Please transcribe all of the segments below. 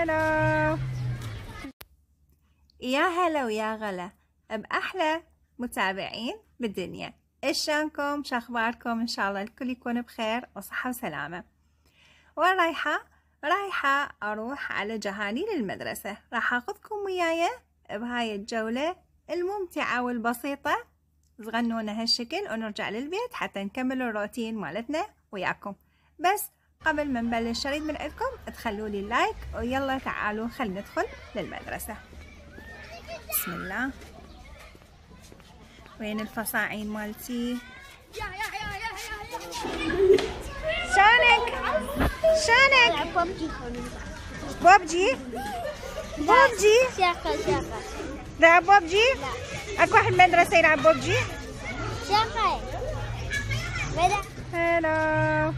هلا يا هلا ويا غلا بأحلى متابعين بالدنيا ايش شانكم شخباركم ان شاء الله الكل يكون بخير وصحة وسلامة وين رايحة؟ رايحة اروح على جهاني للمدرسة راح اخذكم وياي بهاي الجولة الممتعة والبسيطة تغنونا هالشكل ونرجع للبيت حتى نكمل الروتين مالتنا وياكم بس قبل ما نبلش شريط من عندكم تخلوا لي لايك ويلا تعالوا خلينا ندخل للمدرسة بسم الله وين الفصاعين مالتي شانك شانك بوبجي بوبجي بابجي شاقة لعب بوبجي اكو واحد مدرسة يلعب بوبجي شاقة هلا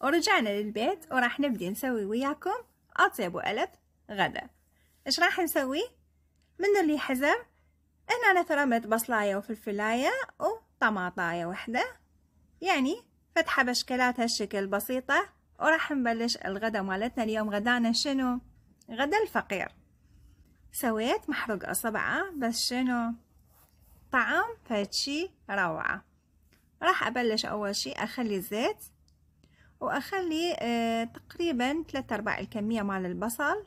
ورجعنا للبيت وراح نبدي نسوي وياكم أطيب وألذ غدا إيش راح نسوي؟ من اللي حزم هنا أنا ثرمت بصلاية وفلفلاية وطماطاية وحدة يعني فتحة بشكلات هالشكل بسيطة وراح نبلش الغدا مالتنا اليوم غدانا شنو؟ غدا الفقير سويت محروق أصبعة بس شنو؟ طعم فشي روعة راح أبلش أول شي أخلي الزيت وأخلي آه، تقريبا ثلاثة أرباع الكمية مال البصل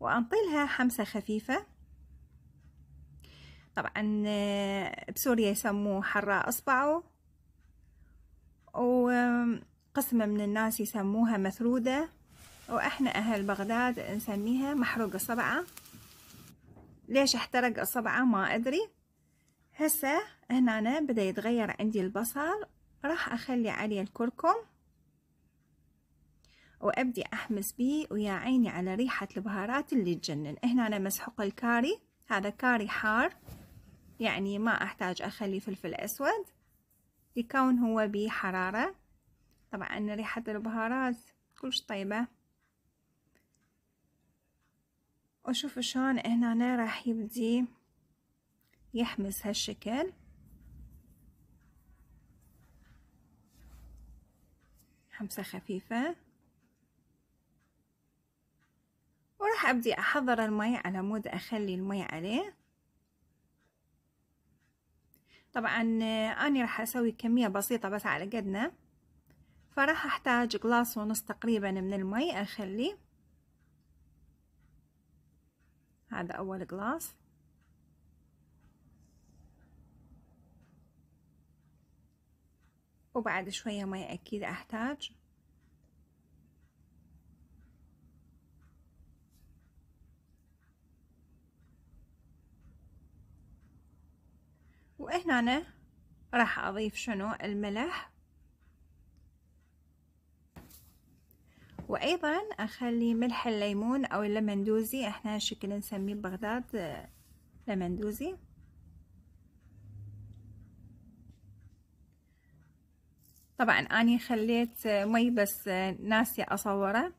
وأنطيلها حمسة خفيفة طبعا آه، بسوريا يسموه حراء أصبعه وقسم من الناس يسموها مثرودة وإحنا أهل بغداد نسميها محروق الصبعة ليش احترق الصبعة ما أدري هسه هنا بدأ يتغير عندي البصل راح أخلي عليه الكركم وأبدي أحمس به ويا عيني على ريحة البهارات اللي تجنن هنا أنا مسحوق الكاري هذا كاري حار يعني ما أحتاج أخلي فلفل أسود لكون هو بحرارة طبعا ريحة البهارات كلش طيبة وشوف شلون هنا راح يبدي يحمس هالشكل حمسة خفيفة وراح أبدي أحضر المي على مود أخلي المي عليه طبعا أنا راح أسوي كمية بسيطة بس على قدنا فراح أحتاج قلاص ونص تقريبا من المي أخلي هذا أول قلاص وبعد شوية مي أكيد أحتاج وهنا راح اضيف شنو الملح وايضا اخلي ملح الليمون او اللمندوزي احنا شكل نسميه بغداد آه، لمندوزي طبعا اني خليت مي بس آه، ناسية اصوره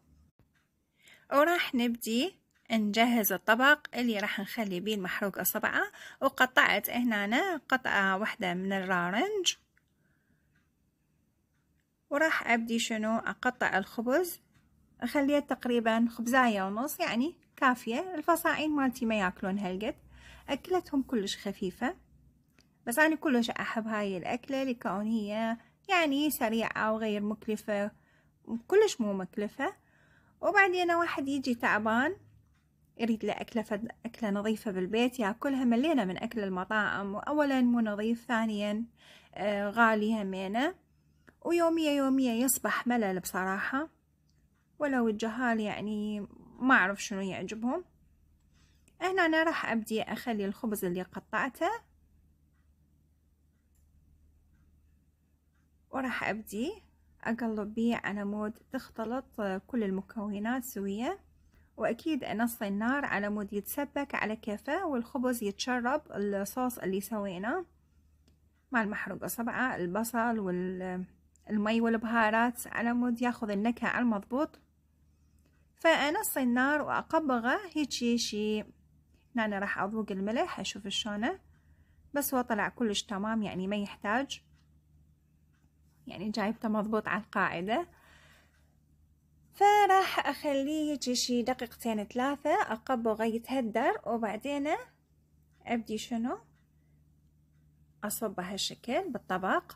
وراح نبدي نجهز الطبق اللي راح نخلي بيه المحروق الصبعة وقطعت هنا قطعة واحدة من الرارنج وراح أبدي شنو أقطع الخبز أخليه تقريبا خبزاية ونص يعني كافية الفصائل مالتي ما ياكلون هالقد أكلتهم كلش خفيفة بس أنا كلش أحب هاي الأكلة لكون هي يعني سريعة وغير مكلفة وكلش مو مكلفة وبعدين واحد يجي تعبان يريد لا أكلة فد أكلة نظيفة بالبيت ياكلها ملينا من أكل المطاعم وأولا مو نظيف ثانيا آه غالي همينة ويومية يومية يصبح ملل بصراحة ولو الجهال يعني ما أعرف شنو يعجبهم هنا أنا راح أبدي أخلي الخبز اللي قطعته وراح أبدي أقلب بيه على مود تختلط كل المكونات سوية وأكيد أنصي النار على مود يتسبك على كفاه والخبز يتشرب الصوص اللي سويناه مع المحروقة صبعة البصل والمي والبهارات على مود ياخذ النكهة المضبوط فأنصي النار وأقبغه هيجي شي أنا راح أذوق الملح أشوف شلونه بس هو طلع كلش تمام يعني ما يحتاج يعني جايبته مضبوط على القاعدة فراح اخليه يجي شي دقيقتين ثلاثة اقبه غي يتهدر وبعدين ابدي شنو اصبه هالشكل بالطبق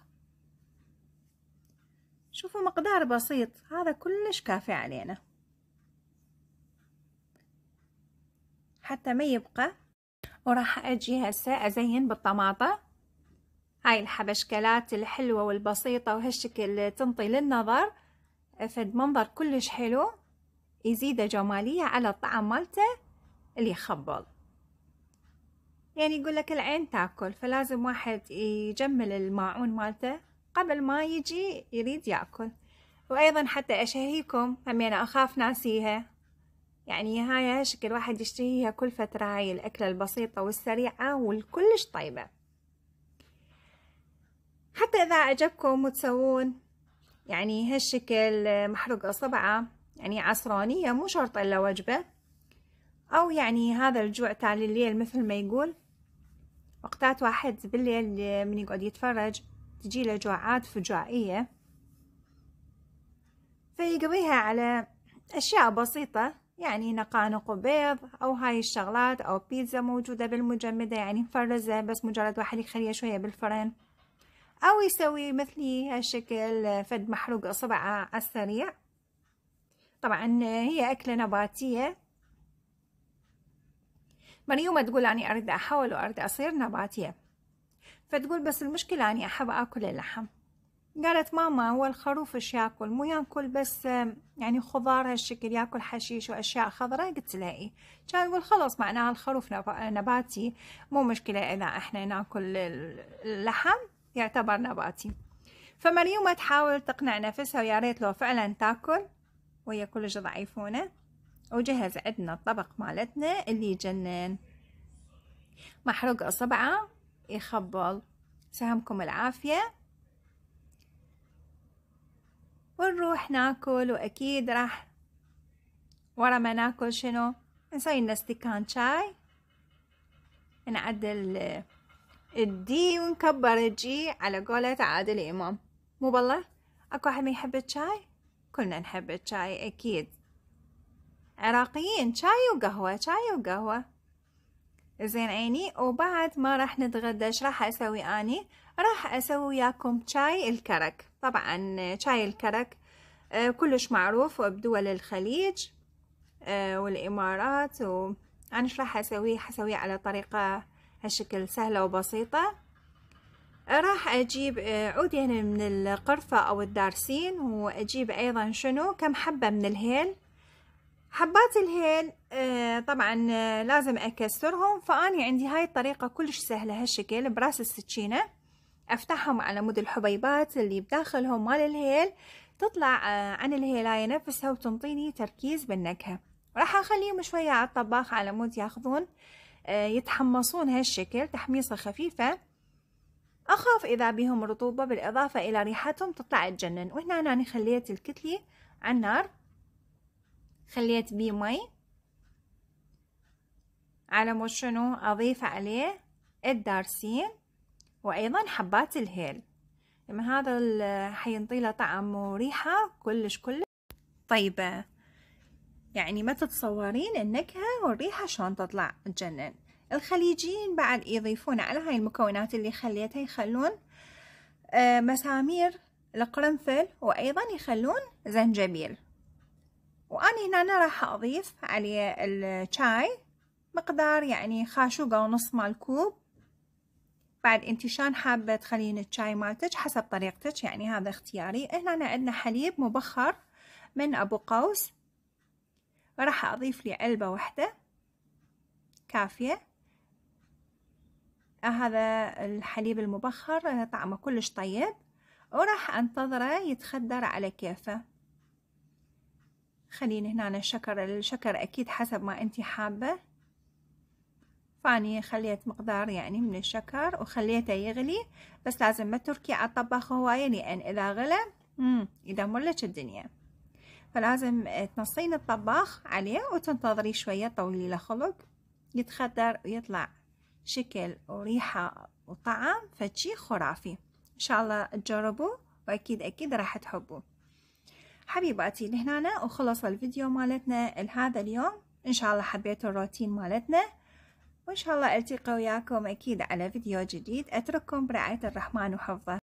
شوفوا مقدار بسيط هذا كلش كافي علينا حتى ما يبقى وراح اجي هسه ازين بالطماطة هاي الحبشكلات الحلوة والبسيطة وهالشكل تنطي للنظر فد منظر كلش حلو يزيده جمالية على الطعم مالته اللي يخبل يعني يقول لك العين تاكل فلازم واحد يجمل الماعون مالته قبل ما يجي يريد ياكل وايضا حتى اشهيكم هم انا اخاف ناسيها يعني هاي شكل واحد يشتهيها كل فترة هاي الأكلة البسيطة والسريعة والكلش طيبة حتى إذا عجبكم وتسوون يعني هالشكل آه، محروق أصبعه يعني عصرانية مو شرط إلا وجبة أو يعني هذا الجوع تالي الليل مثل ما يقول وقتات واحد بالليل آه، من يقعد يتفرج تجي له جوعات فجائية فيقضيها على أشياء بسيطة يعني نقانق وبيض أو هاي الشغلات أو بيتزا موجودة بالمجمدة يعني مفرزة بس مجرد واحد يخليها شوية بالفرن أو يسوي مثلي هالشكل فد محروق أصبعه على السريع طبعا هي أكلة نباتية مريومة تقول أني أريد احول وأريد أصير نباتية فتقول بس المشكلة أني أحب أكل اللحم قالت ماما هو الخروف ايش ياكل مو ياكل بس يعني خضار هالشكل ياكل حشيش واشياء خضراء قلت لها اي كان يقول خلاص معناها الخروف نباتي مو مشكله اذا احنا ناكل اللحم يعتبر نباتي فمريومة تحاول تقنع نفسها ويا ريت لو فعلا تاكل وهي كلش ضعيفونة وجهز عندنا الطبق مالتنا اللي يجنن محروق اصبعه يخبل سهمكم العافية ونروح ناكل واكيد راح ورا ما ناكل شنو نسوي لنا استكان شاي نعدل الدي ونكبر الجي على قولة عادل إمام مو بالله أكو أحد ما يحب الشاي كلنا نحب الشاي أكيد عراقيين شاي وقهوة شاي وقهوة زين عيني وبعد ما راح نتغدى ايش راح اسوي اني راح اسوي وياكم شاي الكرك طبعا شاي الكرك آه، كلش معروف بدول الخليج آه، والامارات وانا ايش راح اسويه حسويه على طريقه هالشكل سهلة وبسيطة راح أجيب آه، عودين يعني من القرفة أو الدارسين وأجيب أيضا شنو كم حبة من الهيل حبات الهيل آه، طبعا آه، لازم أكسرهم فأني عندي هاي الطريقة كلش سهلة هالشكل براس السكينة أفتحهم على مود الحبيبات اللي بداخلهم مال الهيل تطلع عن الهيلاية نفسها وتنطيني تركيز بالنكهة راح أخليهم شوية على الطباخ على مود ياخذون آه، يتحمصون هالشكل تحميصة خفيفة أخاف إذا بهم رطوبة بالإضافة إلى ريحتهم تطلع تجنن وهنا أنا خليت الكتلي على النار خليت بيه مي على مود شنو أضيف عليه الدارسين وأيضا حبات الهيل لما هذا حينطيله طعم وريحة كلش كلش طيبة يعني ما تتصورين النكهة والريحة شلون تطلع تجنن الخليجيين بعد يضيفون على هاي المكونات اللي خليتها يخلون آه، مسامير القرنفل وأيضا يخلون زنجبيل وأنا هنا راح أضيف عليه الشاي مقدار يعني خاشوقة ونص مال كوب بعد شلون حابة تخلين الشاي مالتك حسب طريقتك يعني هذا اختياري هنا عندنا حليب مبخر من أبو قوس راح أضيف لي علبة واحدة كافية هذا الحليب المبخر طعمه كلش طيب وراح أنتظره يتخدر على كيفه خليني هنا الشكر الشكر أكيد حسب ما أنتي حابة فاني خليت مقدار يعني من الشكر وخليته يغلي بس لازم ما تركي على الطباخ هواية لأن إذا غلى يدمر لك الدنيا فلازم تنصين الطباخ عليه وتنتظري شوية طويلي خلق يتخدر ويطلع شكل وريحة وطعم فشي خرافي إن شاء الله تجربوه وأكيد أكيد راح تحبوه حبيباتي لهنا وخلص الفيديو مالتنا لهذا اليوم إن شاء الله حبيتوا الروتين مالتنا وإن شاء الله ألتقي وياكم أكيد على فيديو جديد أترككم برعاية الرحمن وحفظه